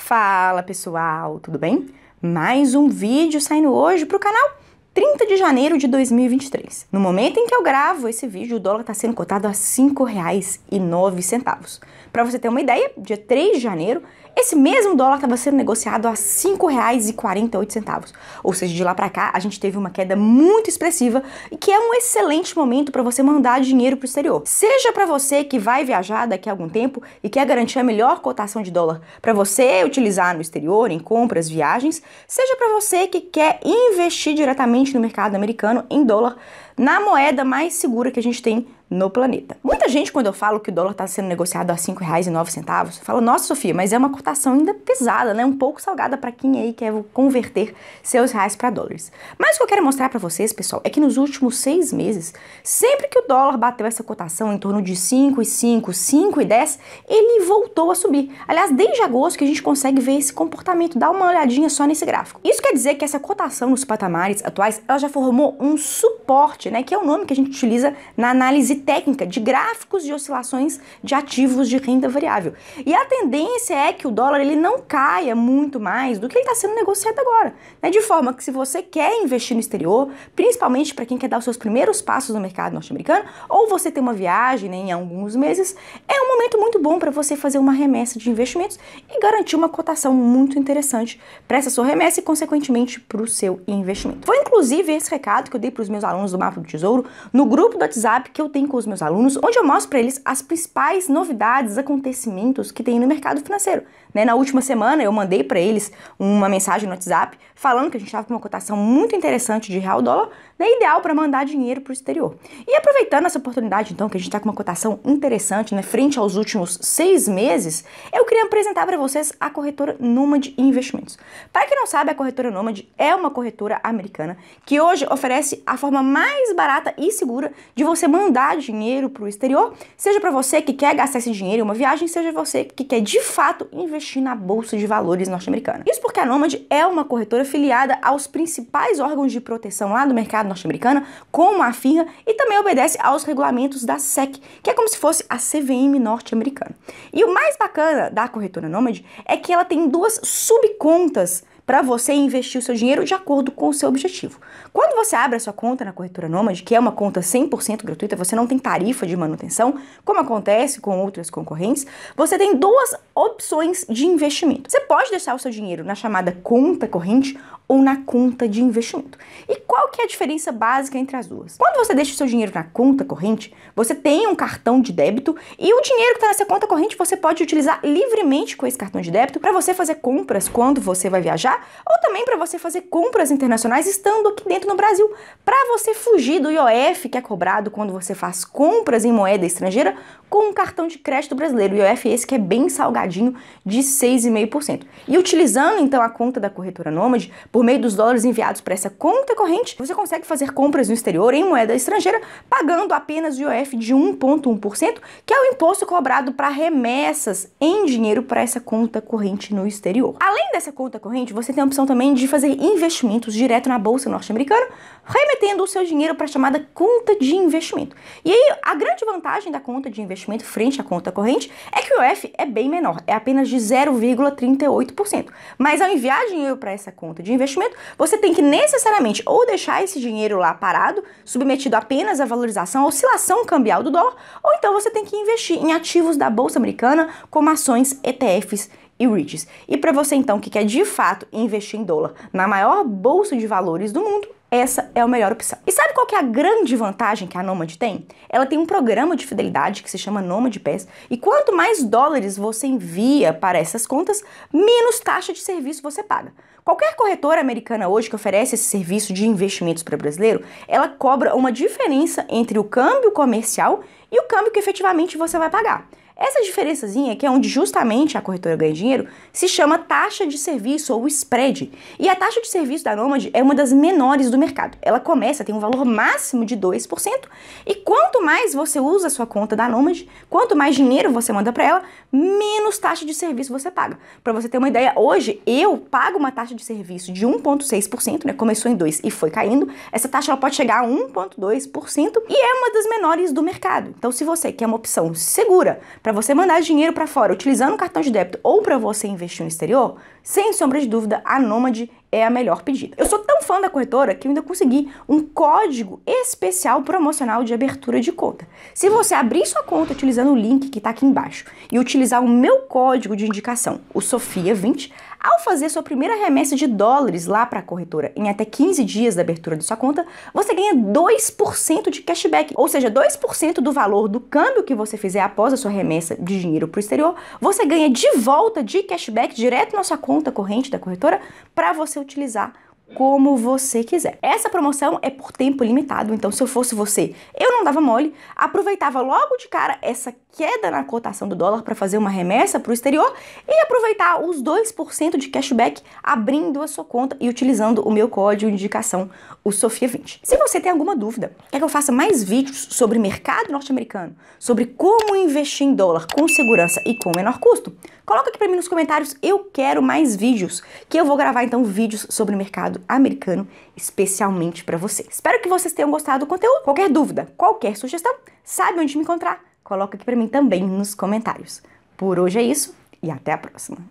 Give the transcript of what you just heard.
Fala pessoal, tudo bem? Mais um vídeo saindo hoje para o canal 30 de janeiro de 2023. No momento em que eu gravo esse vídeo, o dólar está sendo cotado a R$ 5,09. Para você ter uma ideia, dia 3 de janeiro esse mesmo dólar estava sendo negociado a R$ 5,48. Ou seja, de lá para cá a gente teve uma queda muito expressiva e que é um excelente momento para você mandar dinheiro para o exterior. Seja para você que vai viajar daqui a algum tempo e quer garantir a melhor cotação de dólar para você utilizar no exterior, em compras, viagens, seja para você que quer investir diretamente no mercado americano em dólar, na moeda mais segura que a gente tem no planeta. Muita gente, quando eu falo que o dólar está sendo negociado a R$ 5,09, fala, nossa, Sofia, mas é uma cotação ainda pesada, né? Um pouco salgada para quem aí quer converter seus reais para dólares. Mas o que eu quero mostrar para vocês, pessoal, é que nos últimos seis meses, sempre que o dólar bateu essa cotação em torno de 5,5, 5,10, ele voltou a subir. Aliás, desde agosto que a gente consegue ver esse comportamento. Dá uma olhadinha só nesse gráfico. Isso quer dizer que essa cotação nos patamares atuais, ela já formou um suporte, né? Que é o nome que a gente utiliza na análise técnica de gráficos de oscilações de ativos de renda variável. E a tendência é que o dólar ele não caia muito mais do que ele está sendo negociado agora. Né? De forma que se você quer investir no exterior, principalmente para quem quer dar os seus primeiros passos no mercado norte-americano, ou você tem uma viagem né, em alguns meses, é um momento muito bom para você fazer uma remessa de investimentos e garantir uma cotação muito interessante para essa sua remessa e, consequentemente, para o seu investimento. Foi inclusive esse recado que eu dei para os meus alunos do Mapa do Tesouro no grupo do WhatsApp que eu tenho com os meus alunos, onde eu mostro para eles as principais novidades, acontecimentos que tem no mercado financeiro. Né? Na última semana eu mandei para eles uma mensagem no WhatsApp falando que a gente estava com uma cotação muito interessante de real dólar, né? ideal para mandar dinheiro para o exterior. E aproveitando essa oportunidade, então, que a gente está com uma cotação interessante, né? frente aos últimos seis meses, eu queria apresentar para vocês a corretora Nomad Investimentos. Para quem não sabe, a corretora Nomad é uma corretora americana que hoje oferece a forma mais barata e segura de você mandar dinheiro para o exterior, seja para você que quer gastar esse dinheiro em uma viagem, seja você que quer de fato investir na bolsa de valores norte-americana. Isso porque a Nomad é uma corretora filiada aos principais órgãos de proteção lá do mercado norte-americano, como a FINRA, e também obedece aos regulamentos da SEC, que é como se fosse a CVM norte-americana. E o mais bacana da corretora Nomad é que ela tem duas subcontas para você investir o seu dinheiro de acordo com o seu objetivo. Quando você abre a sua conta na corretora Nômade, que é uma conta 100% gratuita, você não tem tarifa de manutenção, como acontece com outras concorrentes, você tem duas opções de investimento. Você pode deixar o seu dinheiro na chamada conta corrente ou na conta de investimento. E qual que é a diferença básica entre as duas? Quando você deixa o seu dinheiro na conta corrente, você tem um cartão de débito e o dinheiro que está nessa conta corrente você pode utilizar livremente com esse cartão de débito para você fazer compras quando você vai viajar ou também para você fazer compras internacionais estando aqui dentro no Brasil, para você fugir do IOF que é cobrado quando você faz compras em moeda estrangeira com um cartão de crédito brasileiro. O IOF esse que é bem salgadinho de 6,5%. E utilizando então a conta da corretora Nômade, por meio dos dólares enviados para essa conta corrente, você consegue fazer compras no exterior em moeda estrangeira pagando apenas o IOF de 1,1%, que é o imposto cobrado para remessas em dinheiro para essa conta corrente no exterior. Além dessa conta corrente, você tem a opção também de fazer investimentos direto na bolsa norte-americana, remetendo o seu dinheiro para a chamada conta de investimento. E aí, a grande vantagem da conta de investimento frente à conta corrente é que o IOF é bem menor, é apenas de 0,38%. Mas ao enviar dinheiro para essa conta de investimento, investimento, você tem que necessariamente ou deixar esse dinheiro lá parado, submetido apenas à valorização, à oscilação cambial do dólar, ou então você tem que investir em ativos da Bolsa Americana, como ações, ETFs e REITs. E para você então que quer de fato investir em dólar na maior bolsa de valores do mundo, essa é a melhor opção. E sabe qual que é a grande vantagem que a Nomad tem? Ela tem um programa de fidelidade que se chama Nomad Pass, e quanto mais dólares você envia para essas contas, menos taxa de serviço você paga. Qualquer corretora americana hoje que oferece esse serviço de investimentos para brasileiro, ela cobra uma diferença entre o câmbio comercial e o câmbio que efetivamente você vai pagar. Essa diferençazinha, que é onde justamente a corretora ganha dinheiro, se chama taxa de serviço ou spread. E a taxa de serviço da Nomad é uma das menores do mercado. Ela começa, tem um valor máximo de 2%, e quanto mais você usa a sua conta da Nomad, quanto mais dinheiro você manda para ela, menos taxa de serviço você paga. Para você ter uma ideia, hoje eu pago uma taxa de serviço de 1.6%, né? Começou em 2 e foi caindo. Essa taxa ela pode chegar a 1.2% e é uma das menores do mercado. Então, se você quer uma opção segura para você mandar dinheiro para fora utilizando um cartão de débito ou para você investir no exterior, sem sombra de dúvida, a Nômade é a melhor pedida. Eu sou tão fã da corretora que eu ainda consegui um código especial promocional de abertura de conta. Se você abrir sua conta utilizando o link que está aqui embaixo e utilizar o meu código de indicação, o Sofia20, ao fazer sua primeira remessa de dólares lá para a corretora em até 15 dias da abertura de sua conta, você ganha 2% de cashback, ou seja, 2% do valor do câmbio que você fizer após a sua remessa de dinheiro para o exterior, você ganha de volta de cashback direto na sua conta corrente da corretora para você utilizar como você quiser. Essa promoção é por tempo limitado, então se eu fosse você, eu não dava mole, aproveitava logo de cara essa queda na cotação do dólar para fazer uma remessa para o exterior e aproveitar os 2% de cashback abrindo a sua conta e utilizando o meu código de indicação, o Sofia20. Se você tem alguma dúvida, quer que eu faça mais vídeos sobre mercado norte-americano, sobre como investir em dólar com segurança e com menor custo, coloca aqui para mim nos comentários, eu quero mais vídeos, que eu vou gravar então vídeos sobre mercado mercado americano especialmente para você. Espero que vocês tenham gostado do conteúdo. Qualquer dúvida, qualquer sugestão, sabe onde me encontrar? Coloca aqui para mim também nos comentários. Por hoje é isso e até a próxima.